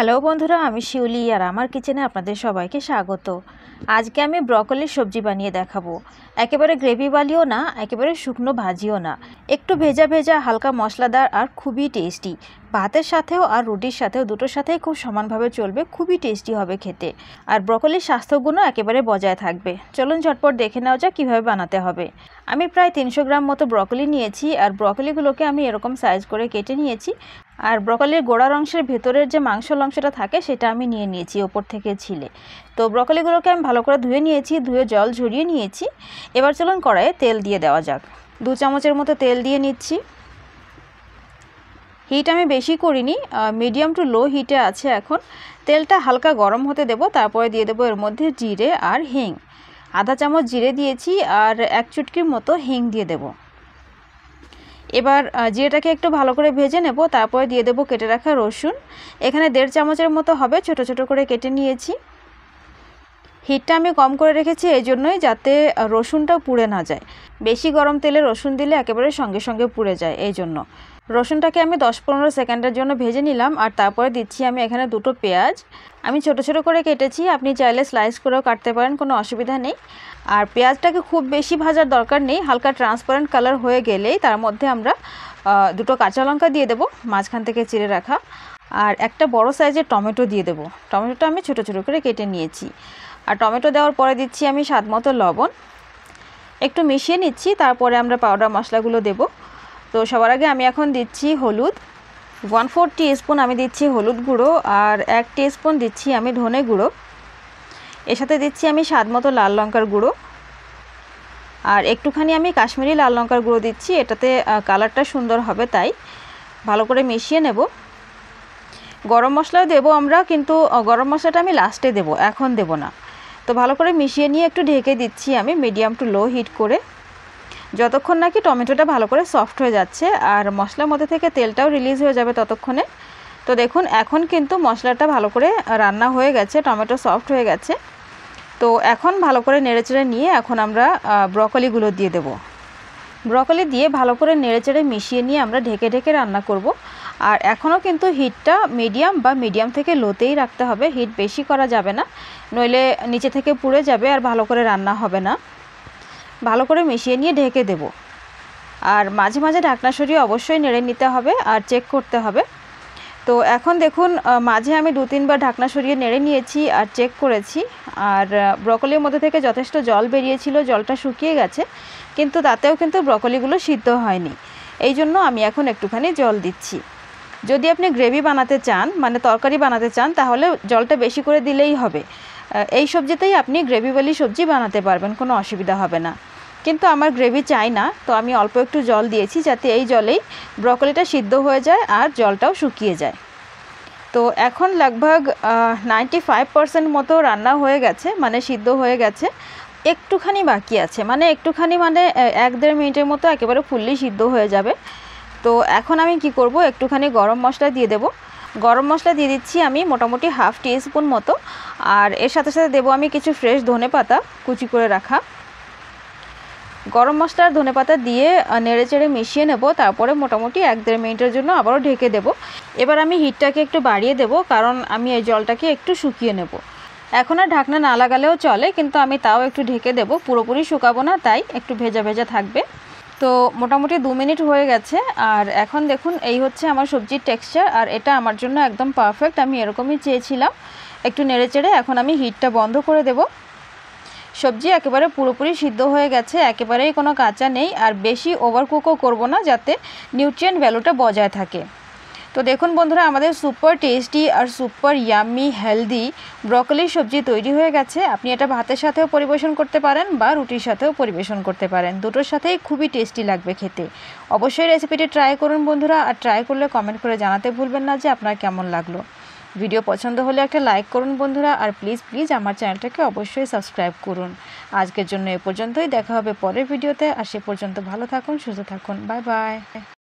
hello বন্ধুরা আমি শিউলি আর আমার কিচেনে আপনাদের সবাইকে স্বাগত আজকে আমি ব্রকলির সবজি বানিয়ে দেখাবো একেবারে গ্রেভি বালিও না একেবারে শুকনো ভাজিও না একটু ভেজা ভেজা হালকা মশলাদার আর খুবই টেস্টি ভাতের সাথেও আর রুটির সাথেও দুটোর সাথেই খুব সমানভাবে চলবে খুবই টেস্টি হবে খেতে আর ব্রকলির স্বাস্থ্যগুণও একেবারে বজায় থাকবে চলুন ঝটপট দেখে নেওয়া যাক কীভাবে বানাতে হবে আমি প্রায় তিনশো গ্রাম মতো ব্রকলি নিয়েছি আর ব্রকলিগুলোকে আমি এরকম সাইজ করে কেটে নিয়েছি আর ব্রকলির গোড়ার অংশের ভেতরের যে মাংসল অংশটা থাকে সেটা আমি নিয়ে নিয়েছি ওপর থেকে ছিলে তো ব্রকলিগুলোকে আমি ভালো করে ধুয়ে নিয়েছি ধুয়ে জল ঝরিয়ে নিয়েছি এবার চলুন কড়াইয়ে তেল দিয়ে দেওয়া যাক দু চামচের মতো তেল দিয়ে নিচ্ছি হিট আমি বেশি করিনি মিডিয়াম টু লো হিটে আছে এখন তেলটা হালকা গরম হতে দেব তারপরে দিয়ে দেবো এর মধ্যে জিরে আর হিং আধা চামচ জিরে দিয়েছি আর এক চুটকির মতো হিং দিয়ে দেব এবার জিরেটাকে একটু ভালো করে ভেজে নেব তারপরে দিয়ে দেব কেটে রাখা রসুন এখানে দেড় চামচের মতো হবে ছোট ছোট করে কেটে নিয়েছি হিটটা আমি কম করে রেখেছি এই জন্যই যাতে রসুনটা পুড়ে না যায় বেশি গরম তেলে রসুন দিলে একেবারে সঙ্গে সঙ্গে পুড়ে যায় এই জন্য রসুনটাকে আমি দশ পনেরো সেকেন্ডের জন্য ভেজে নিলাম আর তারপরে দিচ্ছি আমি এখানে দুটো পেঁয়াজ আমি ছোট ছোট করে কেটেছি আপনি চাইলে স্লাইস করেও কাটতে পারেন কোনো অসুবিধা নেই আর পেঁয়াজটাকে খুব বেশি ভাজার দরকার নেই হালকা ট্রান্সপারেন্ট কালার হয়ে গেলেই তার মধ্যে আমরা দুটো কাঁচা লঙ্কা দিয়ে দেবো মাঝখান থেকে চিড়ে রাখা আর একটা বড় সাইজের টমেটো দিয়ে দেবো টমেটোটা আমি ছোট ছোট করে কেটে নিয়েছি আর টমেটো দেওয়ার পরে দিচ্ছি আমি স্বাদ মতো লবণ একটু মিশিয়ে নিচ্ছি তারপরে আমরা পাউডার মশলাগুলো দেব তো সবার আগে আমি এখন দিচ্ছি হলুদ ওয়ান ফোর স্পুন আমি দিচ্ছি হলুদ গুঁড়ো আর এক স্পুন দিচ্ছি আমি ধনে গুঁড়ো এর সাথে দিচ্ছি আমি স্বাদ মতো লাল লঙ্কার গুঁড়ো আর একটুখানি আমি কাশ্মীরি লাল লঙ্কার গুঁড়ো দিচ্ছি এটাতে কালারটা সুন্দর হবে তাই ভালো করে মিশিয়ে নেব গরম মশলাও দেবো আমরা কিন্তু গরম মশলাটা আমি লাস্টে দেব এখন দেব না তো ভালো করে মিশিয়ে নিয়ে একটু ঢেকে দিচ্ছি আমি মিডিয়াম টু লো হিট করে যতক্ষণ নাকি টমেটোটা ভালো করে সফট হয়ে যাচ্ছে আর মশলার মধ্যে থেকে তেলটাও রিলিজ হয়ে যাবে ততক্ষণে তো দেখুন এখন কিন্তু মশলাটা ভালো করে রান্না হয়ে গেছে টমেটো সফট হয়ে গেছে তো এখন ভালো করে নেড়েচেড়ে নিয়ে এখন আমরা ব্রকলিগুলো দিয়ে দেব ব্রকলি দিয়ে ভালো করে নেড়েচেড়ে মিশিয়ে নিয়ে আমরা ঢেকে ঢেকে রান্না করব আর এখনও কিন্তু হিটটা মিডিয়াম বা মিডিয়াম থেকে লোতেই রাখতে হবে হিট বেশি করা যাবে না নইলে নিচে থেকে পুড়ে যাবে আর ভালো করে রান্না হবে না ভালো করে মিশিয়ে নিয়ে ঢেকে দেব আর মাঝে মাঝে ঢাকনা সরিয়ে অবশ্যই নেড়ে নিতে হবে আর চেক করতে হবে তো এখন দেখুন মাঝে আমি দু তিনবার ঢাকনা সরিয়ে নেড়ে নিয়েছি আর চেক করেছি আর ব্রকলির মধ্যে থেকে যথেষ্ট জল বেরিয়েছিল জলটা শুকিয়ে গেছে কিন্তু তাতেও কিন্তু ব্রকলিগুলো সিদ্ধ হয়নি এই জন্য আমি এখন একটুখানি জল দিচ্ছি যদি আপনি গ্রেভি বানাতে চান মানে তরকারি বানাতে চান তাহলে জলটা বেশি করে দিলেই হবে এই সবজিতেই আপনি গ্রেভিওয়ালি সবজি বানাতে পারবেন কোনো অসুবিধা হবে না কিন্তু আমার গ্রেভি চাই না তো আমি অল্প একটু জল দিয়েছি যাতে এই জলেই ব্রকলিটা সিদ্ধ হয়ে যায় আর জলটাও শুকিয়ে যায় তো এখন লাগভাগ নাইনটি ফাইভ পারসেন্ট মতো রান্না হয়ে গেছে মানে সিদ্ধ হয়ে গেছে একটুখানি বাকি আছে মানে একটুখানি মানে এক দেড় মিনিটের মতো একেবারে ফুললি সিদ্ধ হয়ে যাবে তো এখন আমি কি করব একটুখানি গরম মশলা দিয়ে দেব গরম মশলা দিয়ে দিচ্ছি আমি মোটামুটি হাফ টি স্পুন মতো আর এর সাথে সাথে দেবো আমি কিছু ফ্রেশ ধনে পাতা কুচি করে রাখা গরম মশলার ধনে পাতা দিয়ে নেড়ে চেড়ে মিশিয়ে নেব তারপরে মোটামুটি এক দেড় মিনিটের জন্য আবারও ঢেকে দেব এবার আমি হিটটাকে একটু বাড়িয়ে দেব কারণ আমি এই জলটাকে একটু শুকিয়ে নেব এখন আর ঢাকনা না লাগালেও চলে কিন্তু আমি তাও একটু ঢেকে দেব পুরোপুরি শুকাবো না তাই একটু ভেজা ভেজা থাকবে তো মোটামুটি দু মিনিট হয়ে গেছে আর এখন দেখুন এই হচ্ছে আমার সবজির টেক্সচার আর এটা আমার জন্য একদম পারফেক্ট আমি এরকমই চেয়েছিলাম একটু নেড়েচেড়ে এখন আমি হিটটা বন্ধ করে দেব সবজি একেবারে পুরোপুরি সিদ্ধ হয়ে গেছে একেবারেই কোনো কাঁচা নেই আর বেশি ওভারকুকও করব না যাতে নিউট্রিয়েন্ট ভ্যালুটা বজায় থাকে তো দেখুন বন্ধুরা আমাদের সুপার টেস্টি আর সুপার ইয়ামি হেলদি ব্রকলি সবজি তৈরি হয়ে গেছে আপনি এটা ভাতের সাথেও পরিবেশন করতে পারেন বা রুটির সাথেও পরিবেশন করতে পারেন দুটোর সাথেই খুবই টেস্টি লাগবে খেতে অবশ্যই রেসিপিটি ট্রাই করুন বন্ধুরা আর ট্রাই করলে কমেন্ট করে জানাতে ভুলবেন না যে আপনার কেমন লাগলো ভিডিও পছন্দ হলে একটা লাইক করুন বন্ধুরা আর প্লিজ প্লিজ আমার চ্যানেলটাকে অবশ্যই সাবস্ক্রাইব করুন আজকের জন্য এ পর্যন্তই দেখা হবে পরের ভিডিওতে আর সে পর্যন্ত ভালো থাকুন সুস্থ থাকুন বাই বাই